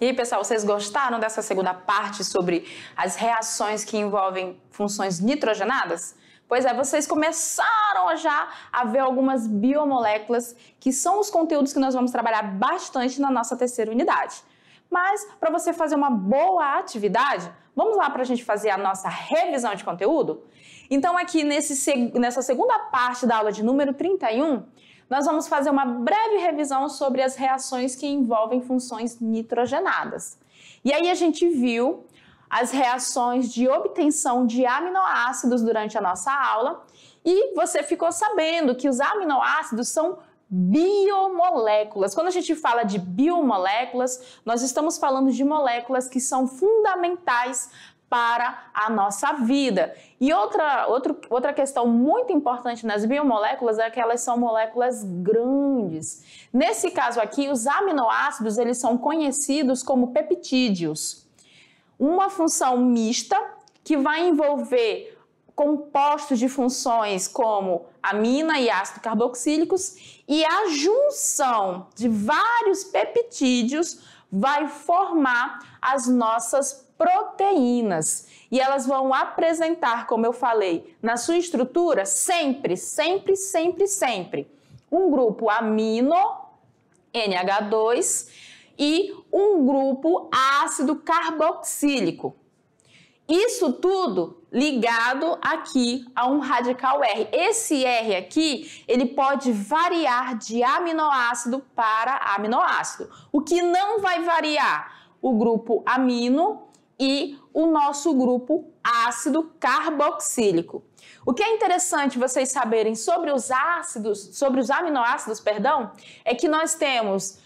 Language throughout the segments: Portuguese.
E aí, pessoal, vocês gostaram dessa segunda parte sobre as reações que envolvem funções nitrogenadas? Pois é, vocês começaram já a ver algumas biomoléculas, que são os conteúdos que nós vamos trabalhar bastante na nossa terceira unidade. Mas, para você fazer uma boa atividade, vamos lá para a gente fazer a nossa revisão de conteúdo? Então, aqui nesse, nessa segunda parte da aula de número 31, nós vamos fazer uma breve revisão sobre as reações que envolvem funções nitrogenadas. E aí a gente viu as reações de obtenção de aminoácidos durante a nossa aula e você ficou sabendo que os aminoácidos são biomoléculas. Quando a gente fala de biomoléculas, nós estamos falando de moléculas que são fundamentais para a nossa vida. E outra, outra outra questão muito importante nas biomoléculas é que elas são moléculas grandes. Nesse caso aqui, os aminoácidos eles são conhecidos como peptídeos. Uma função mista que vai envolver compostos de funções como amina e ácido carboxílicos e a junção de vários peptídeos vai formar as nossas proteínas. E elas vão apresentar, como eu falei, na sua estrutura, sempre, sempre, sempre, sempre, um grupo amino, NH2, e um grupo ácido carboxílico. Isso tudo ligado aqui a um radical R. Esse R aqui, ele pode variar de aminoácido para aminoácido. O que não vai variar? O grupo amino e o nosso grupo ácido carboxílico. O que é interessante vocês saberem sobre os ácidos, sobre os aminoácidos, perdão, é que nós temos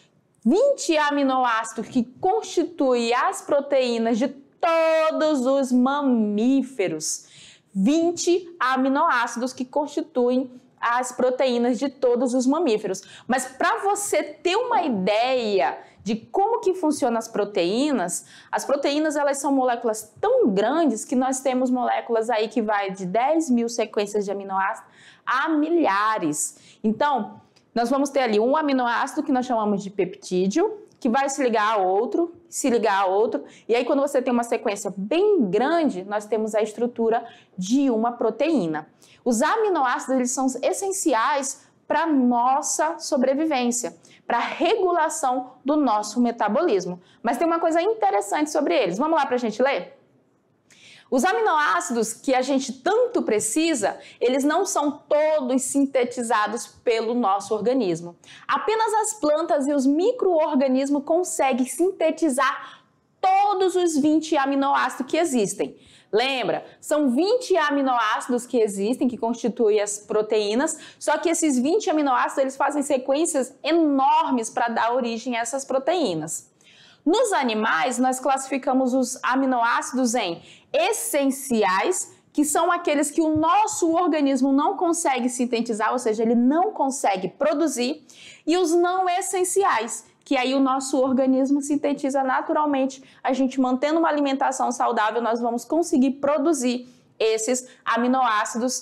20 aminoácidos que constituem as proteínas de todos os mamíferos. 20 aminoácidos que constituem as proteínas de todos os mamíferos. Mas para você ter uma ideia de como que funcionam as proteínas, as proteínas elas são moléculas tão grandes que nós temos moléculas aí que vai de 10 mil sequências de aminoácidos a milhares. Então, nós vamos ter ali um aminoácido que nós chamamos de peptídeo, que vai se ligar a outro, se ligar a outro, e aí quando você tem uma sequência bem grande, nós temos a estrutura de uma proteína. Os aminoácidos eles são essenciais para nossa sobrevivência, para regulação do nosso metabolismo. Mas tem uma coisa interessante sobre eles. Vamos lá para a gente ler? Os aminoácidos que a gente tanto precisa, eles não são todos sintetizados pelo nosso organismo. Apenas as plantas e os microorganismos conseguem sintetizar todos os 20 aminoácidos que existem. Lembra? São 20 aminoácidos que existem, que constituem as proteínas, só que esses 20 aminoácidos eles fazem sequências enormes para dar origem a essas proteínas. Nos animais, nós classificamos os aminoácidos em essenciais, que são aqueles que o nosso organismo não consegue sintetizar, ou seja, ele não consegue produzir, e os não essenciais, que aí o nosso organismo sintetiza naturalmente. A gente mantendo uma alimentação saudável, nós vamos conseguir produzir esses aminoácidos,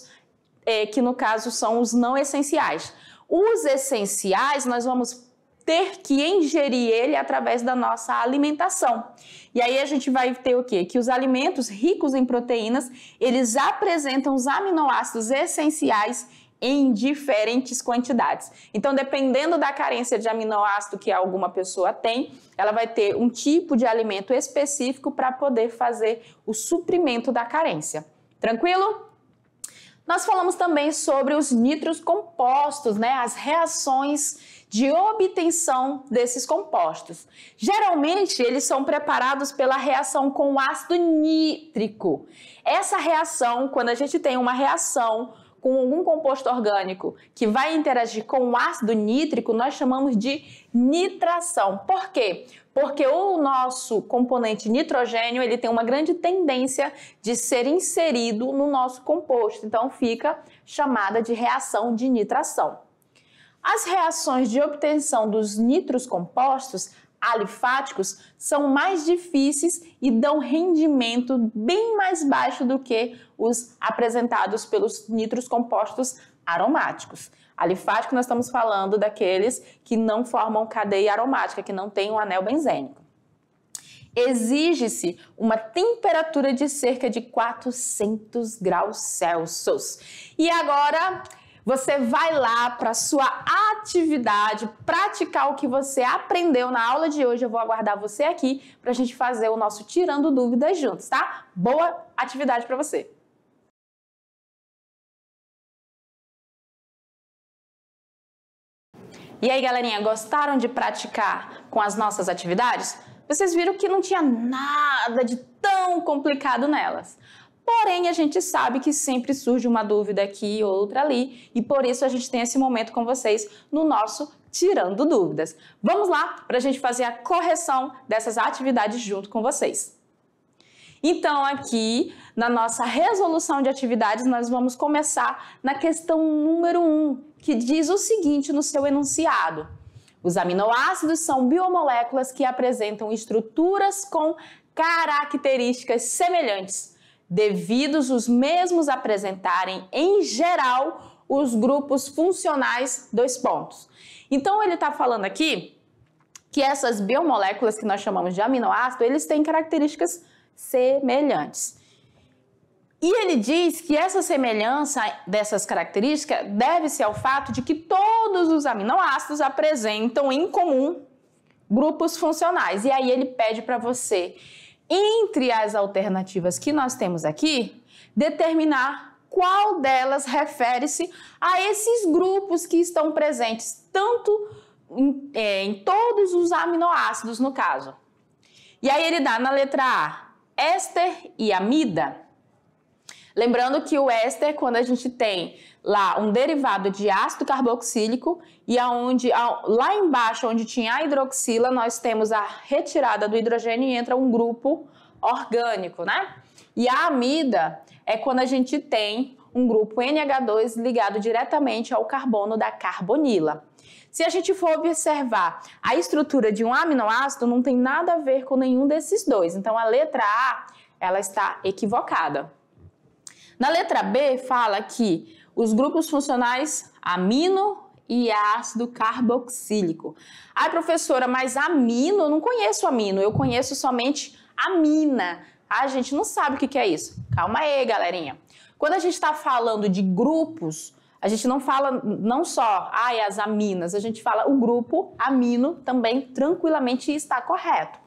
é, que no caso são os não essenciais. Os essenciais, nós vamos ter que ingerir ele através da nossa alimentação. E aí a gente vai ter o quê? Que os alimentos ricos em proteínas, eles apresentam os aminoácidos essenciais em diferentes quantidades. Então, dependendo da carência de aminoácido que alguma pessoa tem, ela vai ter um tipo de alimento específico para poder fazer o suprimento da carência. Tranquilo? Nós falamos também sobre os nitros compostos, né? As reações de obtenção desses compostos. Geralmente, eles são preparados pela reação com o ácido nítrico. Essa reação, quando a gente tem uma reação com algum composto orgânico que vai interagir com o ácido nítrico, nós chamamos de nitração. Por quê? Porque o nosso componente nitrogênio, ele tem uma grande tendência de ser inserido no nosso composto, então fica chamada de reação de nitração. As reações de obtenção dos nitros compostos alifáticos são mais difíceis e dão rendimento bem mais baixo do que os apresentados pelos nitros compostos aromáticos. Alifático nós estamos falando daqueles que não formam cadeia aromática, que não têm um anel benzênico. Exige-se uma temperatura de cerca de 400 graus Celsius. E agora você vai lá para sua atividade, praticar o que você aprendeu na aula de hoje. Eu vou aguardar você aqui para a gente fazer o nosso Tirando Dúvidas juntos, tá? Boa atividade para você! E aí, galerinha, gostaram de praticar com as nossas atividades? Vocês viram que não tinha nada de tão complicado nelas. Porém, a gente sabe que sempre surge uma dúvida aqui ou outra ali, e por isso a gente tem esse momento com vocês no nosso Tirando Dúvidas. Vamos lá para a gente fazer a correção dessas atividades junto com vocês. Então, aqui na nossa resolução de atividades, nós vamos começar na questão número 1, um, que diz o seguinte no seu enunciado. Os aminoácidos são biomoléculas que apresentam estruturas com características semelhantes devidos os mesmos apresentarem, em geral, os grupos funcionais dois pontos. Então, ele está falando aqui que essas biomoléculas que nós chamamos de aminoácido, eles têm características semelhantes. E ele diz que essa semelhança dessas características deve-se ao fato de que todos os aminoácidos apresentam em comum grupos funcionais. E aí ele pede para você entre as alternativas que nós temos aqui, determinar qual delas refere-se a esses grupos que estão presentes, tanto em, é, em, todos os aminoácidos, no caso. E aí ele dá na letra A, éster e amida. Lembrando que o éster, é quando a gente tem lá um derivado de ácido carboxílico e aonde lá embaixo onde tinha a hidroxila, nós temos a retirada do hidrogênio e entra um grupo orgânico, né? E a amida é quando a gente tem um grupo NH2 ligado diretamente ao carbono da carbonila. Se a gente for observar a estrutura de um aminoácido, não tem nada a ver com nenhum desses dois. Então a letra A, ela está equivocada. Na letra B, fala que os grupos funcionais amino e ácido carboxílico. Ai, professora, mas amino, eu não conheço amino, eu conheço somente amina. A gente não sabe o que é isso. Calma aí, galerinha. Quando a gente está falando de grupos, a gente não fala não só ah, as aminas, a gente fala o grupo amino também tranquilamente está correto.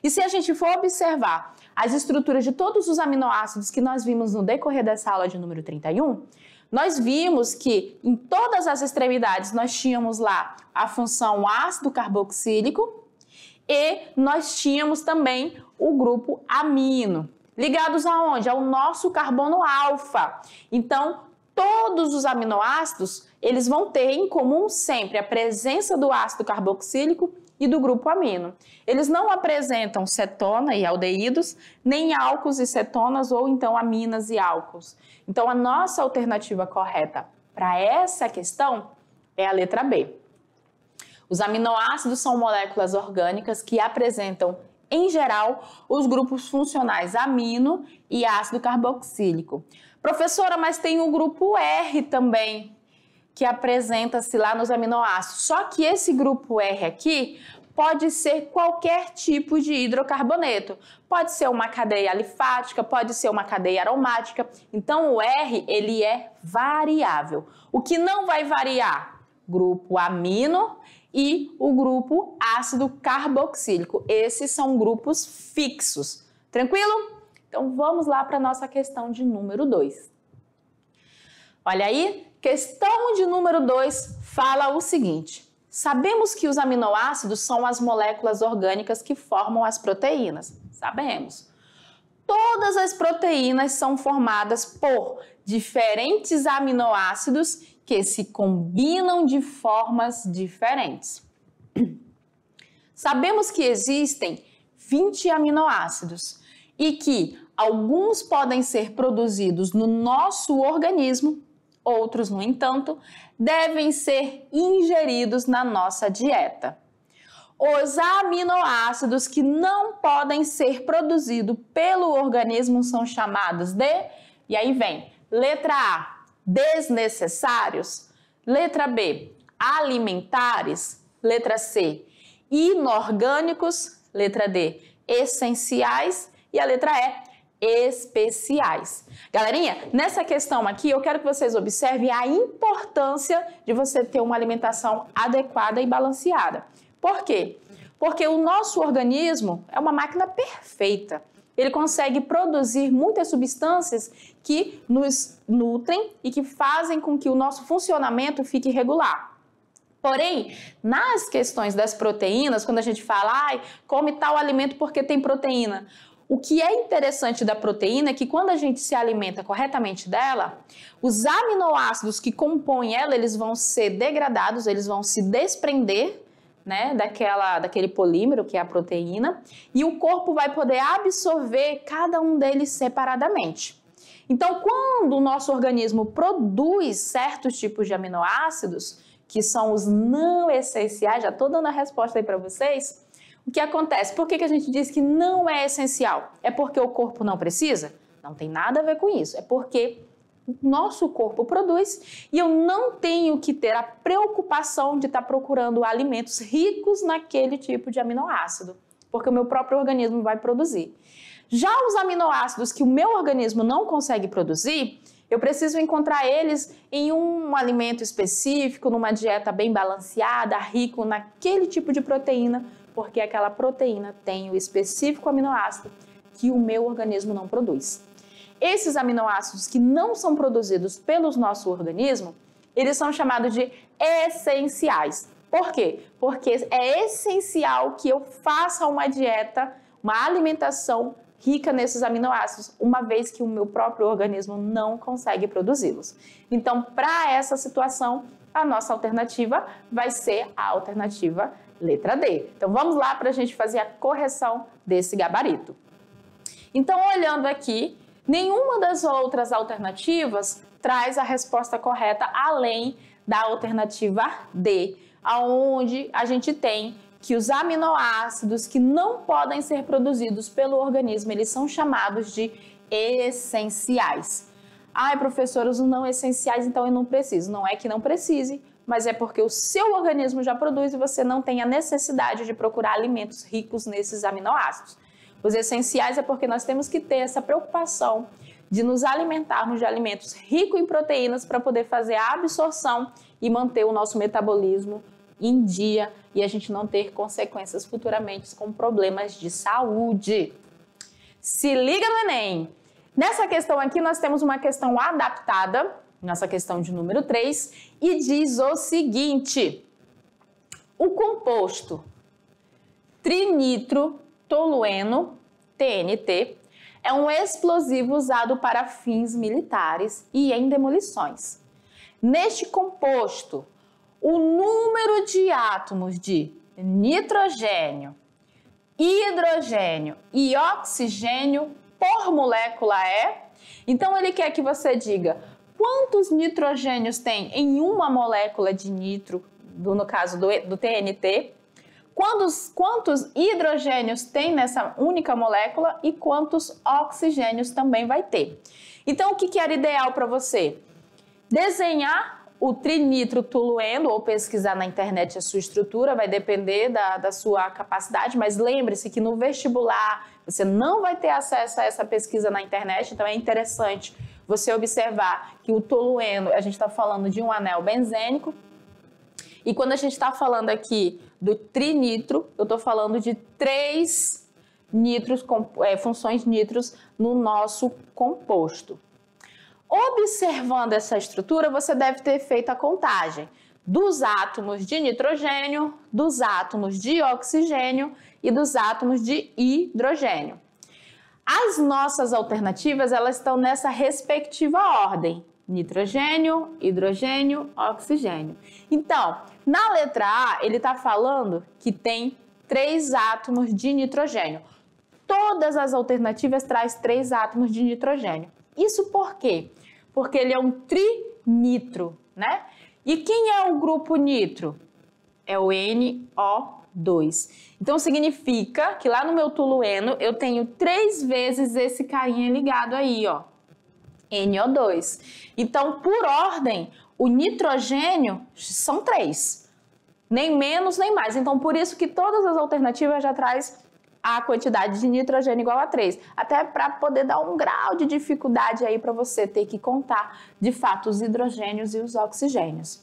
E se a gente for observar as estruturas de todos os aminoácidos que nós vimos no decorrer dessa aula de número 31, nós vimos que em todas as extremidades nós tínhamos lá a função ácido carboxílico e nós tínhamos também o grupo amino. Ligados aonde? Ao nosso carbono alfa. Então, todos os aminoácidos, eles vão ter em comum sempre a presença do ácido carboxílico e do grupo amino. Eles não apresentam cetona e aldeídos, nem álcos e cetonas ou então aminas e álcos. Então a nossa alternativa correta para essa questão é a letra B. Os aminoácidos são moléculas orgânicas que apresentam, em geral, os grupos funcionais amino e ácido carboxílico. Professora, mas tem o grupo R também, que apresenta-se lá nos aminoácidos. Só que esse grupo R aqui pode ser qualquer tipo de hidrocarboneto. Pode ser uma cadeia alifática, pode ser uma cadeia aromática. Então o R, ele é variável. O que não vai variar? Grupo amino e o grupo ácido carboxílico. Esses são grupos fixos. Tranquilo? Então vamos lá para a nossa questão de número 2. Olha aí, questão de número 2 fala o seguinte: sabemos que os aminoácidos são as moléculas orgânicas que formam as proteínas. Sabemos. Todas as proteínas são formadas por diferentes aminoácidos que se combinam de formas diferentes. Sabemos que existem 20 aminoácidos e que alguns podem ser produzidos no nosso organismo, outros, no entanto, devem ser ingeridos na nossa dieta. Os aminoácidos que não podem ser produzidos pelo organismo são chamados de, e aí vem, letra A, desnecessários, letra B, alimentares, letra C, inorgânicos, letra D, essenciais e a letra E, especiais. Galerinha, nessa questão aqui, eu quero que vocês observem a importância de você ter uma alimentação adequada e balanceada. Por quê? Porque o nosso organismo é uma máquina perfeita. Ele consegue produzir muitas substâncias que nos nutrem e que fazem com que o nosso funcionamento fique regular. Porém, nas questões das proteínas, quando a gente fala, ai, come tal alimento porque tem proteína. O que é interessante da proteína é que quando a gente se alimenta corretamente dela, os aminoácidos que compõem ela, eles vão ser degradados, eles vão se desprender né, daquela, daquele polímero que é a proteína, e o corpo vai poder absorver cada um deles separadamente. Então, quando o nosso organismo produz certos tipos de aminoácidos, que são os não essenciais, já estou dando a resposta aí para vocês, o que acontece? Por que, que a gente diz que não é essencial? É porque o corpo não precisa? Não tem nada a ver com isso. É porque nosso corpo produz e eu não tenho que ter a preocupação de estar procurando alimentos ricos naquele tipo de aminoácido, porque o meu próprio organismo vai produzir. Já os aminoácidos que o meu organismo não consegue produzir, eu preciso encontrar eles em um alimento específico, numa dieta bem balanceada, rico naquele tipo de proteína porque aquela proteína tem o específico aminoácido que o meu organismo não produz. Esses aminoácidos que não são produzidos pelo nosso organismo, eles são chamados de essenciais. Por quê? Porque é essencial que eu faça uma dieta, uma alimentação rica nesses aminoácidos, uma vez que o meu próprio organismo não consegue produzi-los. Então, para essa situação, a nossa alternativa vai ser a alternativa letra D. Então vamos lá para a gente fazer a correção desse gabarito. Então, olhando aqui, nenhuma das outras alternativas traz a resposta correta além da alternativa D, aonde a gente tem que os aminoácidos que não podem ser produzidos pelo organismo, eles são chamados de essenciais. Ai, professora, os não essenciais, então eu não preciso. Não é que não precise, mas é porque o seu organismo já produz e você não tem a necessidade de procurar alimentos ricos nesses aminoácidos. Os essenciais é porque nós temos que ter essa preocupação de nos alimentarmos de alimentos ricos em proteínas para poder fazer a absorção e manter o nosso metabolismo em dia e a gente não ter consequências futuramente com problemas de saúde. Se liga no Enem! Nessa questão aqui, nós temos uma questão adaptada, nossa questão de número 3, e diz o seguinte: o composto trinitrotolueno, TNT, é um explosivo usado para fins militares e em demolições. Neste composto, o número de átomos de nitrogênio, hidrogênio e oxigênio por molécula é. Então ele quer que você diga quantos nitrogênios tem em uma molécula de nitro, do, no caso do, do TNT, quantos, quantos hidrogênios tem nessa única molécula e quantos oxigênios também vai ter. Então, o que, que era ideal para você? Desenhar o trinitro tolueno ou pesquisar na internet a sua estrutura, vai depender da, da sua capacidade, mas lembre-se que no vestibular você não vai ter acesso a essa pesquisa na internet, então é interessante você observar que o tolueno, a gente está falando de um anel benzênico, e quando a gente está falando aqui do trinitro, eu estou falando de três nitros, é, funções nitros no nosso composto. Observando essa estrutura, você deve ter feito a contagem dos átomos de nitrogênio, dos átomos de oxigênio e dos átomos de hidrogênio. As nossas alternativas, elas estão nessa respectiva ordem: nitrogênio, hidrogênio, oxigênio. Então, na letra A, ele está falando que tem três átomos de nitrogênio. Todas as alternativas traz três átomos de nitrogênio. Isso por quê? Porque ele é um trinitro, né? E quem é o grupo nitro? É o NO 2. Então significa que lá no meu tolueno eu tenho três vezes esse carinha ligado aí, ó. NO2. Então, por ordem, o nitrogênio são três. Nem menos, nem mais. Então, por isso que todas as alternativas já traz a quantidade de nitrogênio igual a 3. Até para poder dar um grau de dificuldade aí para você ter que contar, de fato, os hidrogênios e os oxigênios.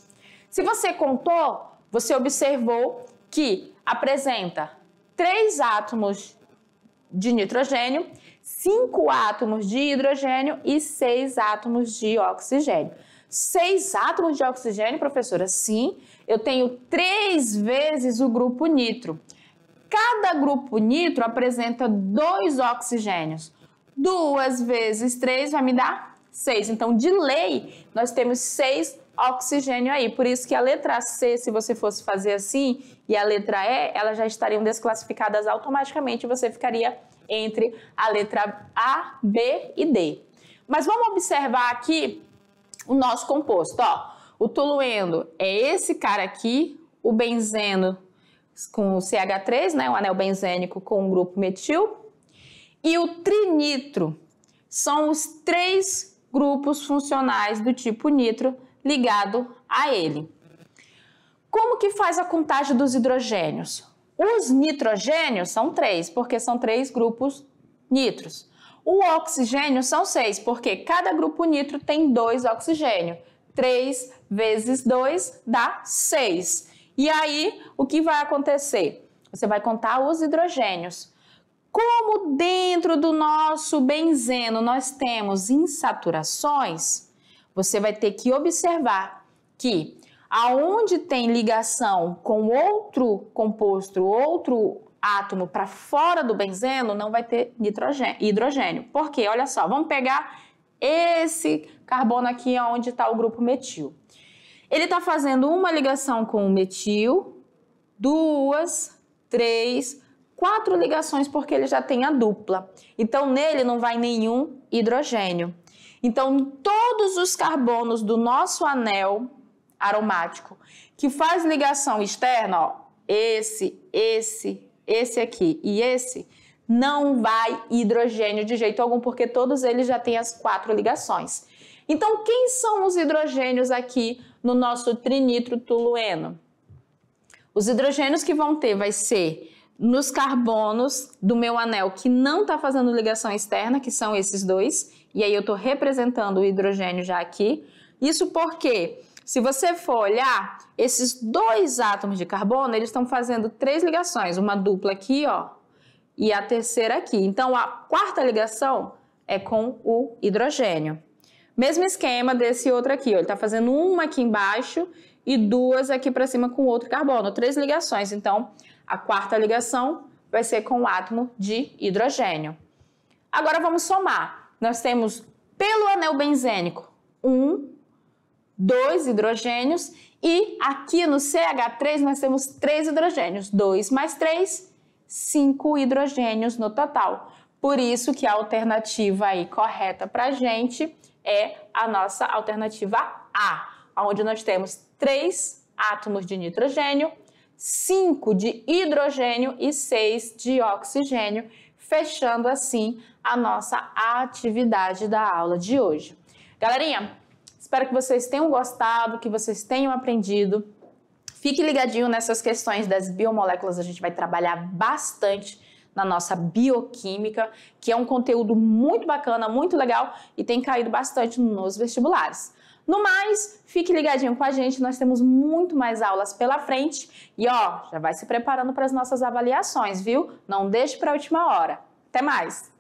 Se você contou, você observou que apresenta três átomos de nitrogênio, cinco átomos de hidrogênio e seis átomos de oxigênio. Seis átomos de oxigênio, professora? Sim, eu tenho três vezes o grupo nitro. Cada grupo nitro apresenta dois oxigênios. Duas vezes três vai me dar 6. Então, de lei, nós temos 6 oxigênio aí. Por isso que a letra C, se você fosse fazer assim, e a letra E, elas já estariam desclassificadas automaticamente, você ficaria entre a letra A, B e D. Mas vamos observar aqui o nosso composto, ó. O toluendo é esse cara aqui, o benzeno com o CH3, né, um anel benzênico com o grupo metil, e o trinitro são os três grupos funcionais do tipo nitro ligado a ele. Como que faz a contagem dos hidrogênios? Os nitrogênios são três, porque são três grupos nitros. O oxigênio são seis, porque cada grupo nitro tem dois oxigênio. Três vezes dois dá seis. E aí, o que vai acontecer? Você vai contar os hidrogênios. Como dentro do nosso benzeno nós temos insaturações, você vai ter que observar que aonde tem ligação com outro composto, outro átomo para fora do benzeno, não vai ter hidrogênio. Por quê? Olha só, vamos pegar esse carbono aqui onde está o grupo metil. Ele está fazendo uma ligação com o metil, duas, três, quatro ligações porque ele já tem a dupla. Então nele não vai nenhum hidrogênio. Então todos os carbonos do nosso anel aromático que faz ligação externa, ó, esse, esse, esse aqui e esse, não vai hidrogênio de jeito algum, porque todos eles já têm as quatro ligações. Então, quem são os hidrogênios aqui no nosso trinitro tulueno? Os hidrogênios que vão ter vai ser nos carbonos do meu anel que não está fazendo ligação externa, que são esses dois, e aí eu estou representando o hidrogênio já aqui. Isso porque, se você for olhar, esses dois átomos de carbono, eles estão fazendo três ligações, uma dupla aqui, ó, e a terceira aqui. Então, a quarta ligação é com o hidrogênio. Mesmo esquema desse outro aqui, ó, ele está fazendo uma aqui embaixo e duas aqui para cima com outro carbono, três ligações. Então, a quarta ligação vai ser com o átomo de hidrogênio. Agora vamos somar. Nós temos pelo anel benzênico um, dois hidrogênios e aqui no CH3 nós temos três hidrogênios, 2 mais 3, 5 hidrogênios no total. Por isso que a alternativa aí correta para a gente é a nossa alternativa A, onde nós temos três átomos de nitrogênio 5 de hidrogênio e 6 de oxigênio, fechando assim a nossa atividade da aula de hoje. Galerinha, espero que vocês tenham gostado, que vocês tenham aprendido. Fique ligadinho nessas questões das biomoléculas, a gente vai trabalhar bastante na nossa bioquímica, que é um conteúdo muito bacana, muito legal e tem caído bastante nos vestibulares. No mais, fique ligadinho com a gente, nós temos muito mais aulas pela frente e ó, já vai se preparando para as nossas avaliações, viu? Não deixe para a última hora. Até mais.